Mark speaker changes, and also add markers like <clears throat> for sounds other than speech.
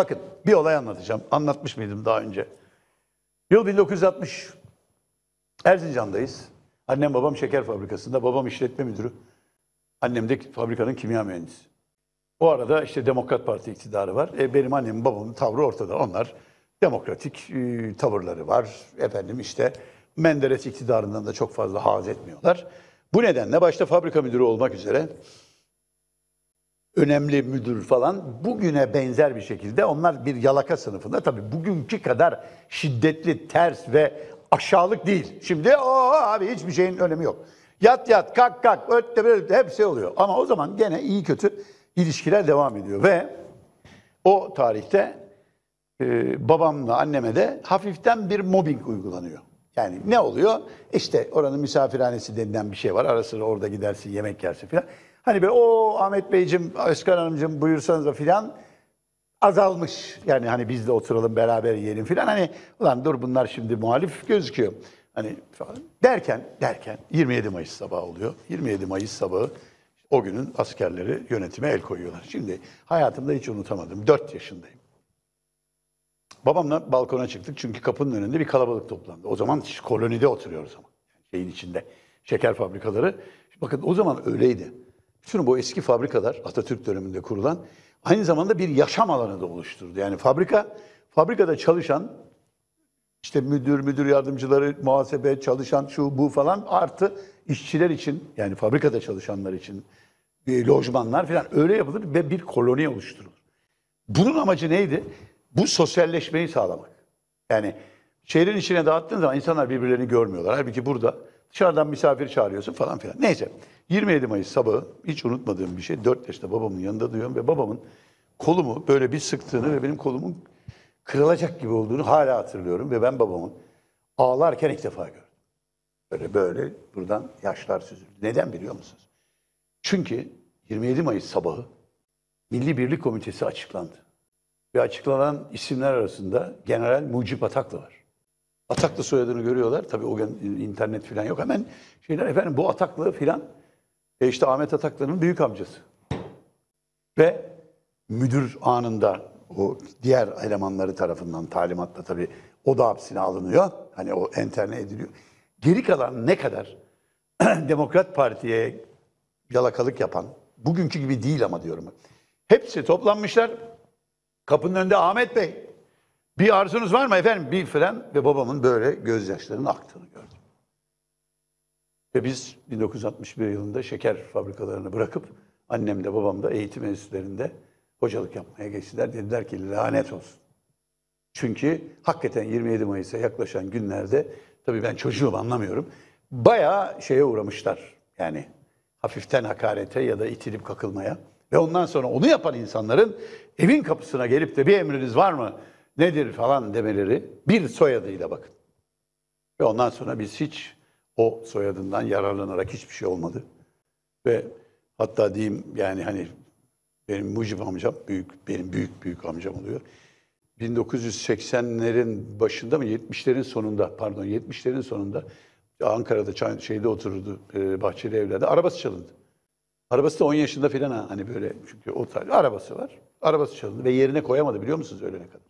Speaker 1: Bakın bir olay anlatacağım. Anlatmış mıydım daha önce? Yıl 1960. Erzincan'dayız. Annem babam şeker fabrikasında, babam işletme müdürü. Annem de fabrikanın kimya mühendisi. O arada işte Demokrat Parti iktidarı var. E, benim annem babamın tavrı ortada. Onlar demokratik e, tavırları var. Efendim işte Menderes iktidarından da çok fazla haz etmiyorlar. Bu nedenle başta fabrika müdürü olmak üzere önemli müdür falan bugüne benzer bir şekilde onlar bir yalaka sınıfında tabii bugünkü kadar şiddetli, ters ve aşağılık değil. Şimdi o abi hiçbir şeyin önemi yok. Yat yat, kalk kalk, ötte böyle hepsi şey oluyor. Ama o zaman gene iyi kötü ilişkiler devam ediyor ve o tarihte e, babamla anneme de hafiften bir mobbing uygulanıyor. Yani ne oluyor? İşte oranın misafirhanesi denilen bir şey var. arası orada gidersin, yemek yersin falan. Hani böyle o Ahmet Beyciğim, Özkan Hanımcığım buyursanız da filan azalmış. Yani hani biz de oturalım beraber yiyelim filan. Hani ulan dur bunlar şimdi muhalif gözüküyor. Hani falan. derken derken 27 Mayıs sabahı oluyor. 27 Mayıs sabahı o günün askerleri yönetime el koyuyorlar. Şimdi hayatımda hiç unutamadım. 4 yaşındayım. Babamla balkona çıktık çünkü kapının önünde bir kalabalık toplandı. O zaman kolonide oturuyoruz ama. Şeyin içinde. Şeker fabrikaları. Bakın o zaman öyleydi. Bütün bu eski fabrikalar Atatürk döneminde kurulan aynı zamanda bir yaşam alanı da oluşturdu. Yani fabrika, fabrikada çalışan işte müdür, müdür yardımcıları, muhasebe, çalışan şu bu falan artı işçiler için yani fabrikada çalışanlar için e, lojmanlar falan öyle yapılır ve bir koloni oluşturulur. Bunun amacı neydi? Bu sosyalleşmeyi sağlamak. Yani şehrin içine dağıttığın zaman insanlar birbirlerini görmüyorlar. Halbuki burada Dışarıdan misafir çağırıyorsun falan filan. Neyse 27 Mayıs sabahı hiç unutmadığım bir şey. 4 yaşta babamın yanında duyuyorum ve babamın kolumu böyle bir sıktığını ve benim kolumun kırılacak gibi olduğunu hala hatırlıyorum. Ve ben babamın ağlarken ilk defa gördüm. Böyle böyle buradan yaşlar süzüldü. Neden biliyor musunuz? Çünkü 27 Mayıs sabahı Milli Birlik Komitesi açıklandı. Ve açıklanan isimler arasında General Mucip Ataklı var. Ataklı soyadını görüyorlar. Tabii o gün internet falan yok. Hemen şeyler efendim bu Ataklı filan e işte Ahmet Ataklı'nın büyük amcası. Ve müdür anında o diğer elemanları tarafından talimatla tabii o da hapsine alınıyor. Hani o enterne ediliyor. Geri kalan ne kadar <clears throat> Demokrat Parti'ye yalakalık yapan, bugünkü gibi değil ama diyorum. Hepsi toplanmışlar. Kapının önünde Ahmet Bey, bir arzunuz var mı efendim? Bir filan ve babamın böyle gözyaşlarının aktığını gördüm. Ve biz 1961 yılında şeker fabrikalarını bırakıp annem de babam da eğitim enstitülerinde hocalık yapmaya geçtiler. Dediler ki lanet olsun. Çünkü hakikaten 27 Mayıs'a yaklaşan günlerde tabii ben çocuğum anlamıyorum. Bayağı şeye uğramışlar. Yani hafiften hakarete ya da itilip kakılmaya. Ve ondan sonra onu yapan insanların evin kapısına gelip de bir emriniz var mı? nedir falan demeleri bir soyadıyla bakın. Ve ondan sonra biz hiç o soyadından yararlanarak hiçbir şey olmadı. Ve hatta diyeyim yani hani benim Mucib amcam büyük, benim büyük büyük amcam oluyor. 1980'lerin başında mı 70'lerin sonunda pardon 70'lerin sonunda Ankara'da şeyde otururdu e, Bahçeli Evler'de arabası çalındı. Arabası da 10 yaşında falan hani böyle çünkü o tarz arabası var. Arabası çalındı ve yerine koyamadı biliyor musunuz öyle ne kadar.